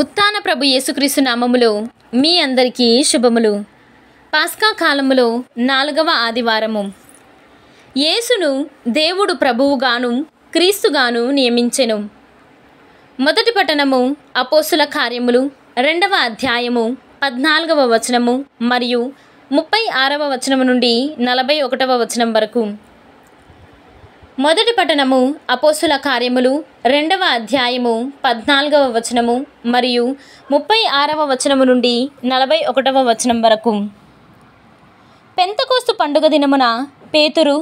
ఉత్తాన ప్రభు యేసుక్రీస్తు నామములో మీ అందరికీ శుభములు పాస్కా కాలములో నాలుగవ ఆదివారము యేసును దేవుడు ప్రభువుగాను క్రీస్తుగాను నియమించెను మొదటి పట్టణము అపోసుల కార్యములు రెండవ అధ్యాయము పద్నాలుగవ వచనము మరియు ముప్పై ఆరవ వచనము నుండి నలభై ఒకటవ వచనం వరకు మొదటి పట్టణము అపోసుల కార్యములు రెండవ అధ్యాయము పద్నాలుగవ వచనము మరియు ముప్పై ఆరవ వచనము నుండి నలభై ఒకటవ వచనం వరకు పెంతకోస్తు పండుగ దినమున పేతురు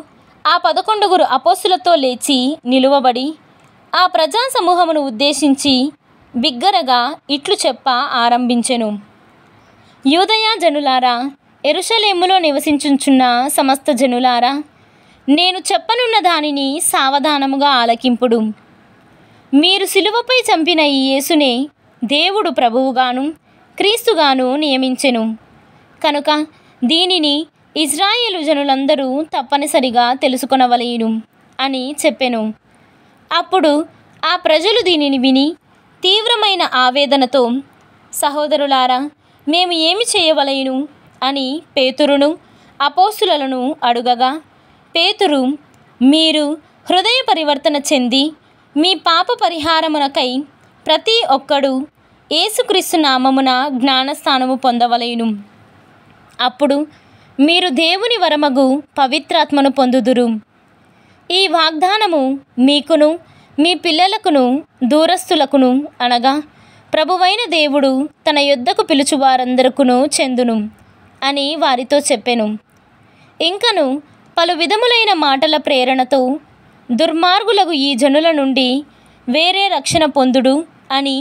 ఆ పదకొండుగురు అపోసులతో లేచి నిలువబడి ఆ ప్రజా సమూహమును ఉద్దేశించి బిగ్గరగా ఇట్లు చెప్ప ఆరంభించెను యూదయా జనులారా ఎరుషలేములో నివసించుచున్న సమస్త జనులారా నేను చెప్పనున్న దానిని సావధానముగా ఆలకింపుడు మీరు సిలువపై చంపిన ఈ యేసునే దేవుడు ప్రభువుగాను క్రీస్తుగాను నియమించెను కనుక దీనిని ఇజ్రాయేలు జనులందరూ తప్పనిసరిగా తెలుసుకొనవలేను అని చెప్పెను అప్పుడు ఆ ప్రజలు దీనిని విని తీవ్రమైన ఆవేదనతో సహోదరులారా మేము ఏమి చేయవలేను అని పేతురును అపోసులను అడుగగా పేతురు మీరు హృదయ పరివర్తన చెంది మీ పాప పరిహారమునకై ప్రతి ఒక్కడు ఏసుక్రీస్తు నామమున జ్ఞానస్థానము పొందవలేను అప్పుడు మీరు దేవుని వరమగు పవిత్రాత్మను పొందుదురు ఈ వాగ్దానము మీకును మీ పిల్లలకును దూరస్తులకును అనగా ప్రభువైన దేవుడు తన యుద్ధకు పిలుచువారందరకును చెందును అని వారితో చెప్పెను ఇంకను పలు విధములైన మాటల ప్రేరణతో దుర్మార్గులకు ఈ జనుల నుండి వేరే రక్షణ పొందుడు అని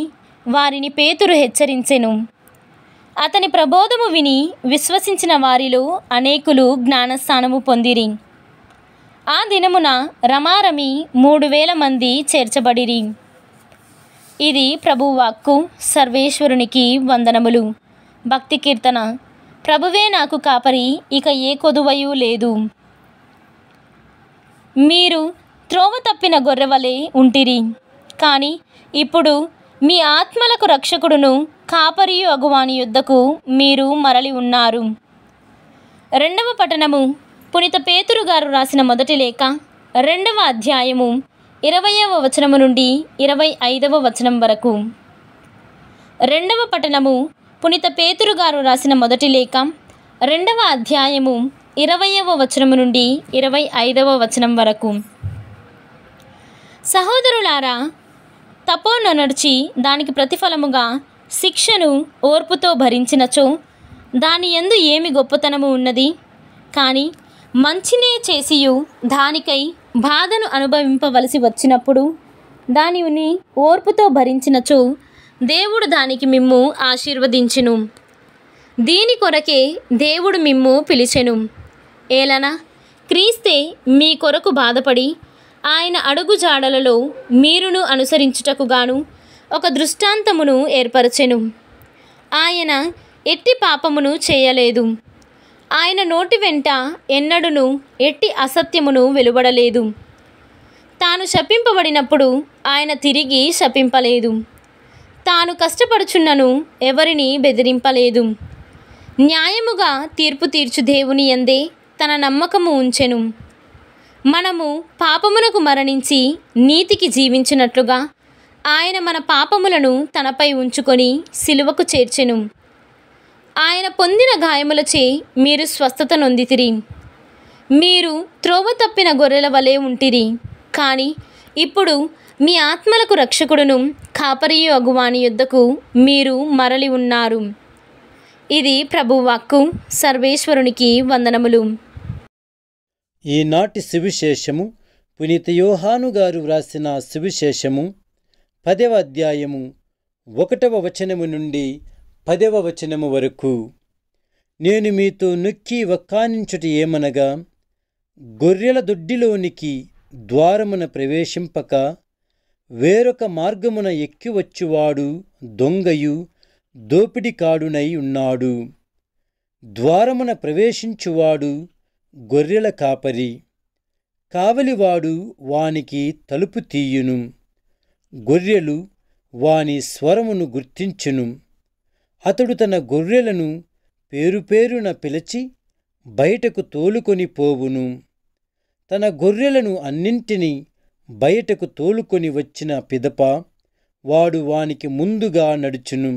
వారిని పేతురు హెచ్చరించెను అతని ప్రబోధము విని విశ్వసించిన వారిలో అనేకులు జ్ఞానస్థానము పొందిరి ఆ దినమున రమారమి మూడు వేల మంది చేర్చబడిరి ఇది ప్రభువాక్కు సర్వేశ్వరునికి వందనములు భక్తి కీర్తన ప్రభువే నాకు కాపరి ఇక ఏ కొదువయు లేదు మీరు త్రోవ తప్పిన గొర్రెవలే ఉంటిరి కానీ ఇప్పుడు మీ ఆత్మలకు రక్షకుడును కాపరియు అగువాని యుద్ధకు మీరు మరలి ఉన్నారు రెండవ పఠనము పునిత పేతురు గారు రాసిన మొదటి లేఖ రెండవ అధ్యాయము ఇరవయవ వచనము నుండి ఇరవై ఐదవ వచనం వరకు రెండవ పఠనము పునిత పేతురు గారు రాసిన మొదటి లేఖ రెండవ అధ్యాయము ఇరవయవ వచనం నుండి ఇరవై ఐదవ వచనం వరకు సహోదరులారా తపోన నడిచి దానికి ప్రతిఫలముగా శిక్షను ఓర్పుతో భరించినచో దాని ఎందు ఏమి గొప్పతనము ఉన్నది కానీ మంచినే చేసియు దానికై బాధను అనుభవింపవలసి వచ్చినప్పుడు దానిని ఓర్పుతో భరించినచో దేవుడు దానికి మిమ్ము ఆశీర్వదించును దీని కొరకే దేవుడు మిమ్ము పిలిచెను ఏలనా క్రీస్తే మీ కొరకు బాధపడి ఆయన అడుగు జాడలలో మీరును అనుసరించుటకు గాను ఒక దృష్టాంతమును ఏర్పరచెను ఆయన ఎట్టి పాపమును చేయలేదు ఆయన నోటి వెంట ఎన్నడును ఎట్టి అసత్యమును వెలువడలేదు తాను శపింపబడినప్పుడు ఆయన తిరిగి శపింపలేదు తాను కష్టపడుచున్నను ఎవరిని బెదిరింపలేదు న్యాయముగా తీర్పు తీర్చు దేవుని ఎందే తన నమ్మకము ఉంచెను మనము పాపమునకు మరణించి నీతికి జీవించినట్లుగా ఆయన మన పాపములను తనపై ఉంచుకొని సిలువకు చేర్చెను ఆయన పొందిన గాయములచే మీరు స్వస్థత నొందితిరి మీరు త్రోవ తప్పిన గొర్రెల వలె ఉంటిరి కానీ ఇప్పుడు మీ ఆత్మలకు రక్షకుడును కాపరియు అగువాని యుద్ధకు మీరు మరలి ఉన్నారు ఇది ప్రభువాక్కు సర్వేశ్వరునికి వందనములు ఈనాటి సువిశేషము పునీత యోహాను గారు వ్రాసిన సువిశేషము పదవ అధ్యాయము ఒకటవ వచనము నుండి పదవ వచనము వరకు నేను మీతో నొక్కి ఒక్కానించుట ఏమనగా గొర్రెల దొడ్డిలోనికి ద్వారమున ప్రవేశింపక వేరొక మార్గమున ఎక్కివచ్చువాడు దొంగయు దోపిడికాడునై ఉన్నాడు ద్వారమున ప్రవేశించువాడు గొర్రెల కాపరి కావలివాడు వానికి తలుపు తీయును గొర్రెలు వాని స్వరమును గుర్తించును అతడు తన గొర్రెలను పేరుపేరున పిలిచి బయటకు తోలుకొని పోవును తన గొర్రెలను అన్నింటినీ బయటకు తోలుకొని వచ్చిన పిదప వాడు వానికి ముందుగా నడుచును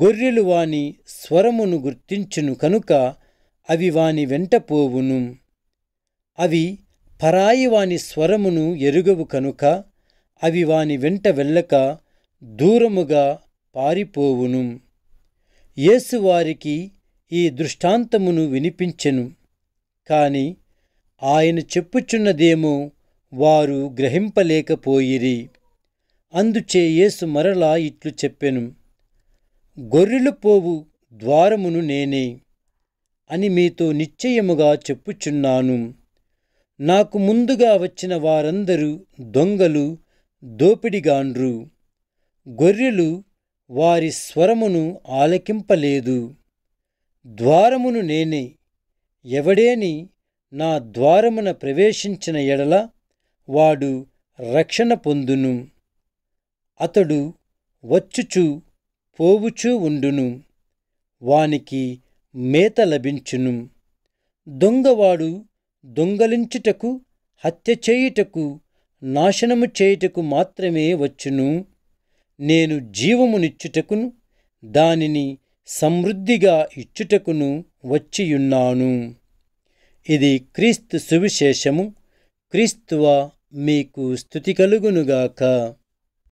గొర్రెలు వాని స్వరమును గుర్తించును కనుక అవి వాని వెంట పోవును అవి పరాయి వాని స్వరమును ఎరుగవు కనుక అవి వాని వెంట వెళ్ళక దూరముగా పారిపోవును యేసువారికి వారికి ఈ దృష్టాంతమును వినిపించెను కాని ఆయన చెప్పుచున్నదేమో వారు గ్రహింపలేకపోయిరి అందుచే యేసు మరలా ఇట్లు చెప్పెను గొర్రెలు పోవు ద్వారమును నేనే అని మీతో నిశ్చయముగా చెప్పుచున్నాను నాకు ముందుగా వచ్చిన వారందరూ దొంగలు దోపిడిగాండ్రు గొర్రెలు వారి స్వరమును ఆలకింపలేదు ద్వారమును నేనే ఎవడేని నా ద్వారమున ప్రవేశించిన ఎడల వాడు రక్షణ పొందును అతడు వచ్చుచూ పోవుచూ ఉండును వానికి మేత లభించును దొంగవాడు దొంగలించుటకు హత్య చేయుటకు నాశనము చేయుటకు మాత్రమే వచ్చును నేను జీవమునిచ్చుటకును దానిని సమృద్ధిగా ఇచ్చుటకును వచ్చియున్నాను ఇది క్రీస్తు సువిశేషము క్రీస్తువ మీకు స్థుతి కలుగునుగాక